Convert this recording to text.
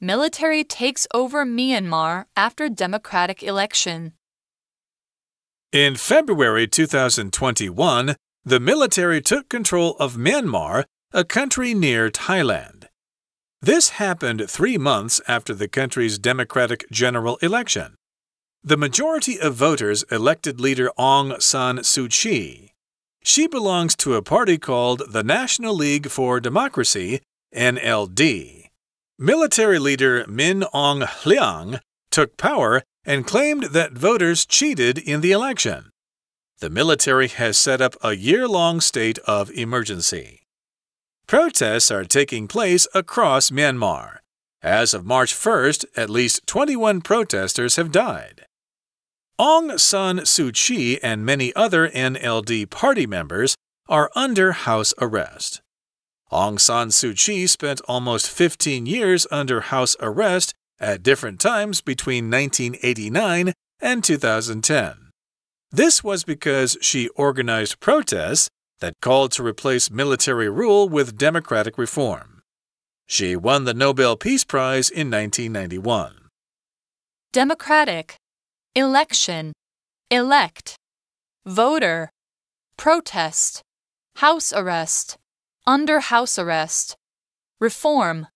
Military takes over Myanmar after democratic election. In February 2021, the military took control of Myanmar, a country near Thailand. This happened three months after the country's democratic general election. The majority of voters elected leader Aung San Suu Kyi. She belongs to a party called the National League for Democracy, NLD. Military leader Min Aung Hlaing took power and claimed that voters cheated in the election. The military has set up a year long state of emergency. Protests are taking place across Myanmar. As of March 1st, at least 21 protesters have died. Aung San Suu Kyi and many other NLD party members are under house arrest. Aung San Suu Kyi spent almost 15 years under house arrest at different times between 1989 and 2010. This was because she organized protests that called to replace military rule with democratic reform. She won the Nobel Peace Prize in 1991. Democratic, election, elect, voter, protest, house arrest under house arrest, reform,